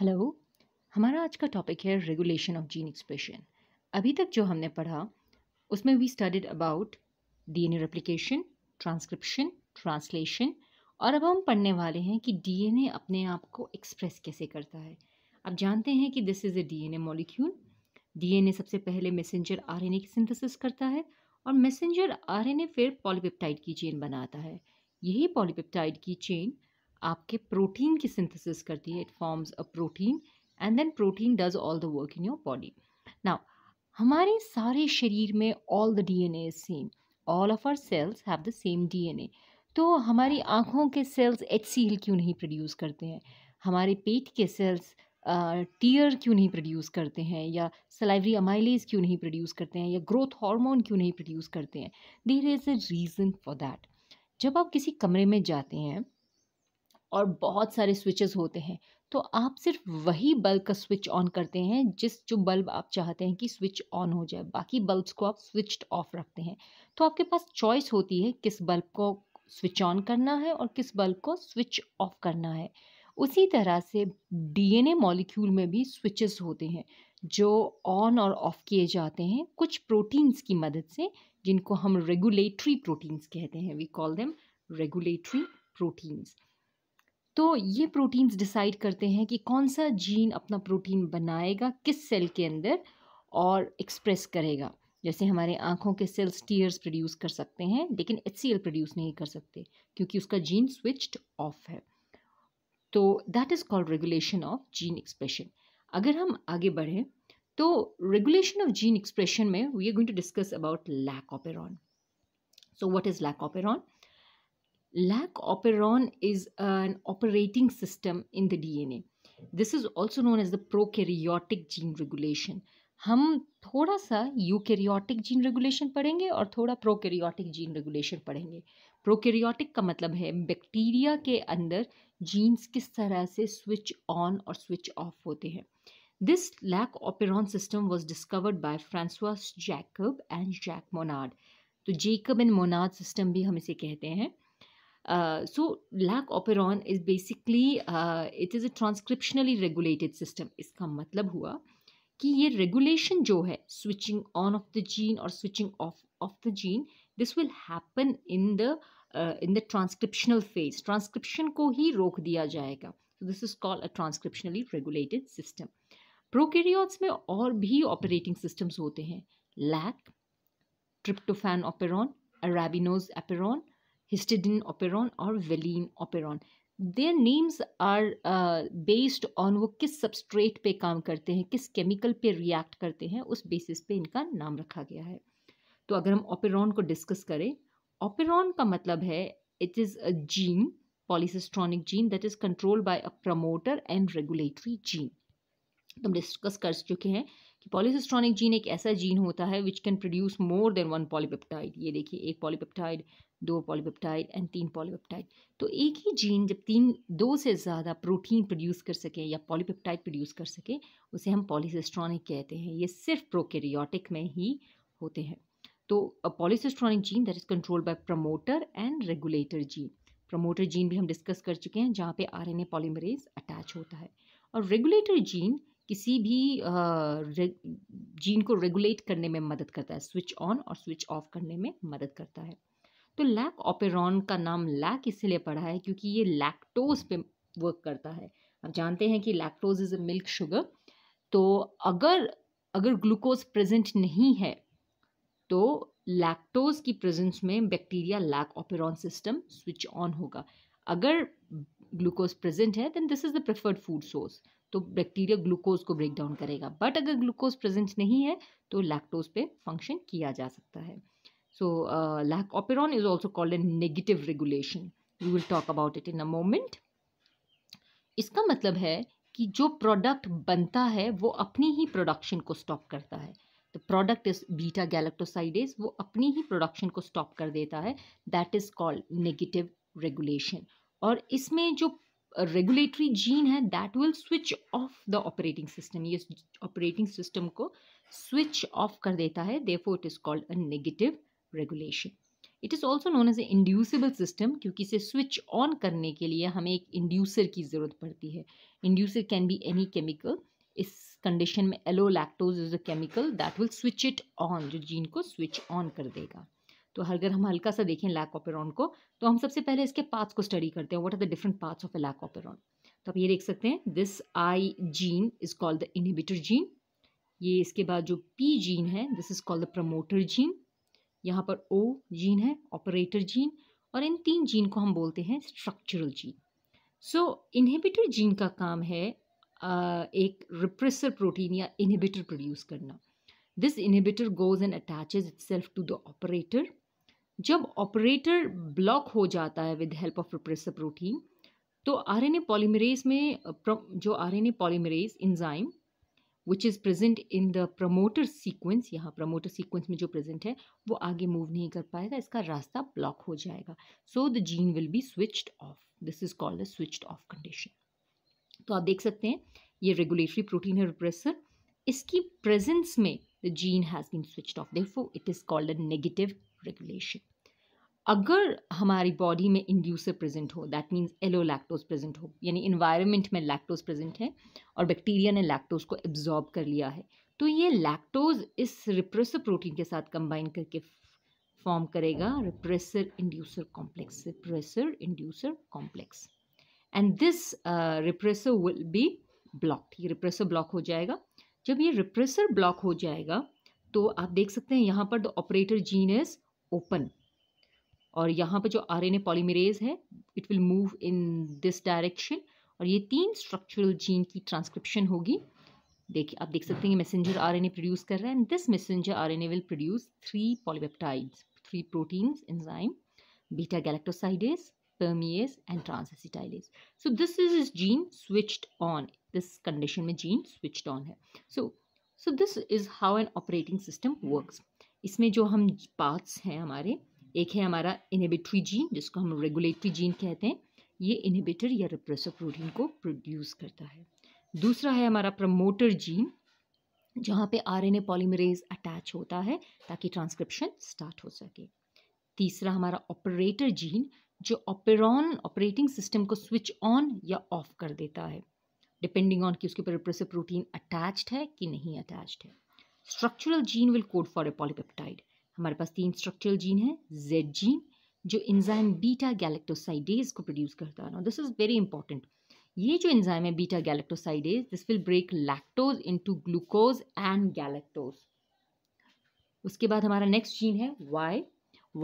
Hello हमारा आज का टॉपिक है रेगुलेशन ऑफ जीन एक्सप्रेशन अभी तक जो हमने पढ़ा उसमें we studied about DNA replication transcription translation और अब हम पढ़ने वाले हैं कि डीएनए अपने आप को एक्सप्रेस कैसे करता है आप जानते हैं कि this is a DNA molecule DNA सबसे पहले मैसेंजर आरएनए की सिंथेसिस करता है और मैसेंजर आरएनए फिर पॉलीपेप्टाइड की चेन बनाता है यही पॉलीपेप्टाइड की चेन आपके प्रोटीन की सिंथेसिस करती है it forms a protein and then protein does all the work in your body now हमारे सारे शरीर में all the D N A same all of our cells have the same D N A तो हमारी आँखों के sales H क्यों नहीं प्रोड्यूस करते हैं हमारे पेट के सेल्स टीयर uh, क्यों नहीं प्रोड्यूस करते हैं या सलाइवरी अमाइलेज क्यों नहीं प्रोड्यूस करते हैं या ग्रोथ हार्मोन क्यों नहीं प्रोड्यूस करते हैं there is a reason for that जब आप किसी कमरे में जाते हैं और बहुत सारे स्विचेस होते हैं तो आप सिर्फ वही बल्ब का स्विच ऑन करते हैं जिस जो बल्ब आप चाहते हैं कि स्विच ऑन हो जाए बाकी बल्ब्स को आप स्विच ऑफ रखते हैं तो आपके पास चॉइस होती है किस बल्ब को स्विच ऑन करना है और किस बल्ब को स्विच ऑफ करना है उसी तरह से डीएनए मॉलिक्यूल में भी स्विचेस होते हैं जो ऑन और ऑफ किए जाते हैं कुछ प्रोटीन्स की मदद से जिनको हम रेगुलेटरी प्रोटीन्स कहते हैं we call them regulatory proteins तो ये प्रोटीन्स डिसाइड करते हैं कि कौन सा जीन अपना प्रोटीन बनाएगा किस सेल के अंदर और एक्सप्रेस करेगा जैसे हमारे आँखों के सेल्स टीयर्स प्रोड्यूस कर सकते हैं लेकिन एच प्रोड्यूस नहीं कर सकते क्योंकि उसका जीन स्विच्ड ऑफ है तो that is called regulation of gene expression अगर हम आगे बढ़ें तो रेगुलेशन ऑफ जीन एक्सप्रेशन में we are going to discuss about lac operon so what is lac operon lac operon is an operating system in the dna this is also known as the prokaryotic gene regulation हम थोड़ा सा eukaryotic gene regulation पढ़ेंगे और थोड़ा prokaryotic gene regulation पढ़ेंगे prokaryotic का मतलब है बैक्टीरिया के अंदर जीन्स किस तरह से स्विच ऑन और स्विच ऑफ होते हैं this lac operon system was discovered by Francois Jacob and Jacques Monod तो जेकब एंड मोनाड सिस्टम भी हम इसे कहते हैं so lac operon is basically it is a transcriptionally regulated system इसका मतलब हुआ कि ये रेगुलेशन जो है switching on of the gene और switching off of the gene this will happen in the in the transcriptional phase transcription को ही रोक दिया जाएगा this is called a transcriptionally regulated system prokaryotes में और भी ऑपरेटिंग सिस्टम्स होते हैं lac tryptophan operon arabinose operon histidine operon और valine operon their names are based on वो किस सबस्ट्रेट पे काम करते हैं किस केमिकल पे रिएक्ट करते हैं उस बेसिस पे इनका नाम रखा गया है तो अगर हम ऑपेरॉन को डिस्कस करें ओपेरॉन का मतलब है it is a gene polycistronic gene that is controlled by a promoter and regulatory gene तो हम डिस्कस कर चुके हैं कि पॉलीसिस्ट्रॉनिक जीन एक ऐसा जीन होता है which can produce more than one polypeptide ये देखिए एक पॉलीपेप्टाइड दो पॉलीपेप्टाइड एंड तीन पॉलीपेप्टाइड तो एक ही जीन जब तीन दो से ज़्यादा प्रोटीन प्रोड्यूस कर सके या पॉलीपेप्टाइड प्रोड्यूस कर सके उसे हम पॉलीसिस्ट्रॉनिक कहते हैं ये सिर्फ प्रोकेरियोटिक में ही होते हैं तो polycistronic gene that is control by promoter and regulator gene promoter gene भी हम डिस्कस कर चुके हैं जहाँ पे आरएनए पॉलीमरेज अटैच होता है और रेगुलेटर जीन किसी भी जीन को रेगुलेट करने में मदद करता है स्विच ऑन और स्विच ऑफ करने में मदद करता है तो लैक ऑपेरॉन का नाम लैक इसलिए पड़ा है क्योंकि ये लैक्टोज पे वर्क करता है आप जानते हैं कि lactose is a milk sugar तो अगर अगर ग्लूकोज प्रेजेंट नहीं है तो लैक्टोज की प्रेजेंस में bacteria lac operon system switch on होगा अगर ग्लूकोज प्रेजेंट है then this is the preferred food source तो बैक्टीरिया ग्लूकोज को ब्रेक डाउन करेगा बट अगर ग्लूकोज प्रेजेंट नहीं है तो लैक्टोज पे फंक्शन किया जा सकता है so operon is also called a negative regulation you will talk about it in a moment इसका मतलब है कि जो प्रोडक्ट बनता है वो अपनी ही प्रोडक्शन को स्टॉप करता है the product is beta galactosidase वो अपनी ही प्रोडक्शन को स्टॉप कर देता है that is called negative regulation और इसमें जो रेगुलेटरी जीन है that will switch off the operating system ये ऑपरेटिंग सिस्टम को स्विच ऑफ कर देता है therefore it is called a negative regulation it is also known as a inducible system क्योंकि इसे स्विच ऑन करने के लिए हमें एक इंड्यूसर की ज़रूरत पड़ती है inducer can be any chemical इस कंडीशन में allolactose is a chemical that will switch it on जो जीन को स्विच ऑन कर देगा तो अगर हम हल्का सा देखें लैक ऑपेरॉन को तो हम सबसे पहले इसके पार्ट्स को स्टडी करते हैं what are the different parts of a lac operon तो आप ये देख सकते हैं this I gene is called the inhibitor gene ये इसके बाद जो पी जीन है this is called the promoter gene यहाँ पर ओ जीन है ऑपरेटर जीन और इन तीन जीन को हम बोलते हैं structural gene so inhibitor gene का काम है एक रिप्रेसर प्रोटीन या इनहिबिटर प्रोड्यूस करना this inhibitor goes and attaches itself to the operator जब ऑपरेटर ब्लॉक हो जाता है with help of repressor protein तो आरएनए पॉलीमरेज में जो RNA polymerase enzyme which is present in the promoter sequence यहाँ promoter sequence में जो प्रेजेंट है वो आगे मूव नहीं कर पाएगा इसका रास्ता ब्लॉक हो जाएगा so the gene will be switched off this is called a switched off condition तो आप देख सकते हैं ये रेगुलेटरी प्रोटीन है रिप्रेसर इसकी प्रेजेंस में the gene has been switched off therefore it is called a negative regulation अगर हमारी बॉडी में इंड्यूसर प्रेजेंट हो that means allolactose present हो यानी इन्वायरमेंट में लैक्टोज प्रेजेंट है और बैक्टीरिया ने लैक्टोज को एब्जॉर्ब कर लिया है तो ये लैक्टोज इस रिप्रेसर प्रोटीन के साथ कंबाइन करके फॉर्म करेगा repressor inducer complex repressor inducer complex and this repressor will be blocked ये रिप्रेसर ब्लॉक हो जाएगा जब ये रिप्रेसर ब्लॉक हो जाएगा तो आप देख सकते हैं यहाँ पर the operator gene is open और यहाँ पर जो आर एन ए पॉलीमरेज है it will move in this direction और ये तीन स्ट्रक्चरल जीन की ट्रांसक्रिप्शन होगी देखिए आप देख सकते हैं messenger R N A produce कर रहा है and this messenger R N A will produce three polypeptides three proteins enzyme beta galactosidase permease, and transacetylase. So this is is gene switched on this condition में gene switched on है. So so this is how an operating system works. इसमें जो हम parts हैं हमारे एक है हमारा इनहिबिटरी जीन जिसको हम रेगुलेटरी जीन कहते हैं ये इनहिबिटर या रिप्रेसर प्रोटीन को प्रोड्यूस करता है दूसरा है हमारा प्रमोटर जीन जहाँ पे आरएनए पॉलीमरेज अटैच होता है ताकि ट्रांसक्रिप्शन स्टार्ट हो सके तीसरा हमारा ऑपरेटर जीन जो ऑपरॉन ऑपरेटिंग सिस्टम को स्विच ऑन या ऑफ कर देता है डिपेंडिंग ऑन कि उसके ऊपर रिप्रेसिव प्रोटीन अटैच्ड है कि नहीं अटैच्ड है structural gene will code for a polypeptide हमारे पास तीन स्ट्रक्चरल जीन है जेड जीन जो इंजाइम बीटा गैलेक्टोसाइडेज को प्रोड्यूस करता है ना दिस इज़ वेरी इंपॉर्टेंट ये जो इंजाइम है beta galactosidase this will break lactose into glucose and galactose उसके बाद हमारा नेक्स्ट जीन है Y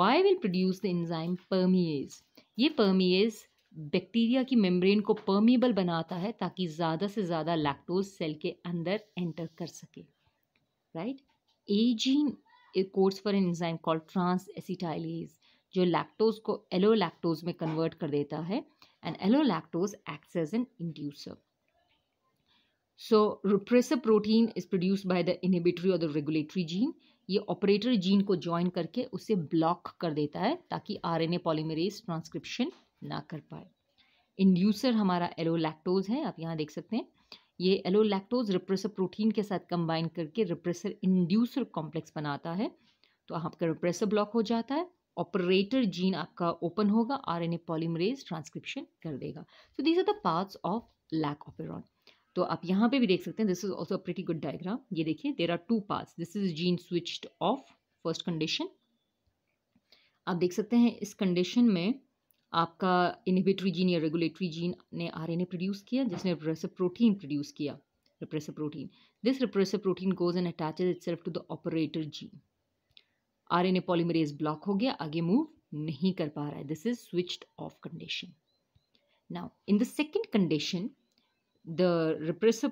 Y will produce the enzyme permease ये परमिएज बैक्टीरिया की मेम्ब्रेन को परमिएबल बनाता है ताकि ज़्यादा से ज़्यादा लैक्टोज सेल के अंदर एंटर कर सके right aging codes for an enzyme called transacetylase जो लैक्टोज को एलो लैक्टोज में कन्वर्ट कर देता है and allolactose acts as an inducer so repressor protein is produced by the inhibitory और द रेगुलेटरी जीन ये operator gene को join करके उसे ब्लॉक कर देता है ताकि R N A polymerase transcription ना कर पाए इंड्यूसर हमारा एलो लैक्टोज है आप यहाँ देख सकते हैं ये एलोलैक्टोज रिप्रेसर प्रोटीन के साथ कंबाइन करके रिप्रेसर इंड्यूसर कॉम्प्लेक्स बनाता है तो आपका रिप्रेसर ब्लॉक हो जाता है ऑपरेटर जीन आपका ओपन होगा आर एन पॉलीमरेज ट्रांसक्रिप्शन कर देगा so these are the parts of lac operon तो आप यहाँ पे भी देख सकते हैं this is also pretty good diagram ये देखिए there are two parts this is gene switched off first condition आप देख सकते हैं इस कंडीशन में आपका इनहिबिटरी जीन या रेगुलेटरी जीन ने ए प्रोड्यूस किया जिसने रिप्रेसिव प्रोटीन प्रोड्यूस किया repressive protein this repressive protein goes and itself to the operator gene RNA polymerase block हो गया आगे मूव नहीं कर पा रहा है this is switched off condition now in the second condition the repressive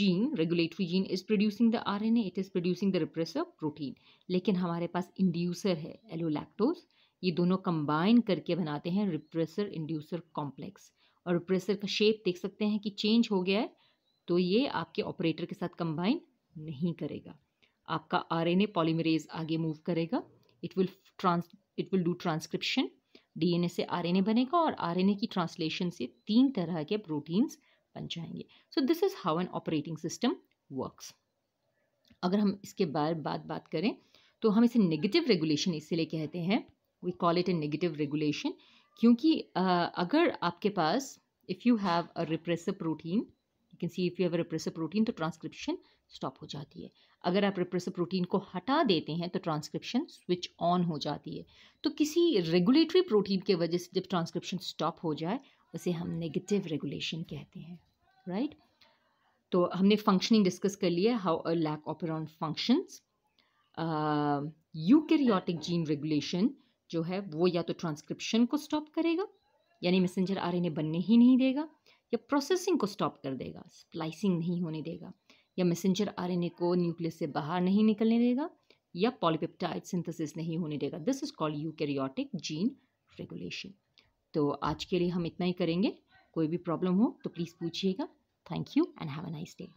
gene is producing the R N A it is producing the repressive protein लेकिन हमारे पास इंड्यूसर है एलोलैक्टोज ये दोनों कंबाइन करके बनाते हैं रिप्रेसर इंड्यूसर कॉम्प्लेक्स और रिप्रेसर का शेप देख सकते हैं कि चेंज हो गया है तो ये आपके ऑपरेटर के साथ कंबाइन नहीं करेगा आपका आरएनए पॉलीमरेज आगे मूव करेगा it will trans it will do transcription DNA से आरएनए बनेगा और आरएनए की ट्रांसलेशन से तीन तरह के प्रोटीन्स बन जाएंगे so this is how an operating system works अगर हम इसके बारे बात बात करें तो हम इसे नेगेटिव रेगुलेशन इसीलिए कहते हैं we call it a negative regulation क्योंकि अगर आपके पास if you have a repressive protein you can see if you have a repressive protein तो ट्रांसक्रिप्शन स्टॉप हो जाती है अगर आप रिप्रेसिव प्रोटीन को हटा देते हैं तो ट्रांसक्रिप्शन स्विच ऑन हो जाती है तो किसी रेगुलेटरी प्रोटीन के वजह से जब ट्रांसक्रिप्शन स्टॉप हो जाए उसे हम नेगेटिव रेगुलेशन कहते हैं राइट right? तो हमने फंक्शनिंग डिस्कस कर लिया how a lac operon functions eukaryotic gene regulation जो है वो या तो ट्रांसक्रिप्शन को स्टॉप करेगा यानी मैसेंजर ए बनने ही नहीं देगा या प्रोसेसिंग को स्टॉप कर देगा स्प्लाइसिंग नहीं होने देगा या मैसेंजर ए को न्यूक्लियस से बाहर नहीं निकलने देगा या पॉलीपेप्टाइड सिंथेसिस नहीं होने देगा this is called eukaryotic gene regulation तो आज के लिए हम इतना ही करेंगे कोई भी प्रॉब्लम हो तो प्लीज़ पूछिएगा thank you and have a nice day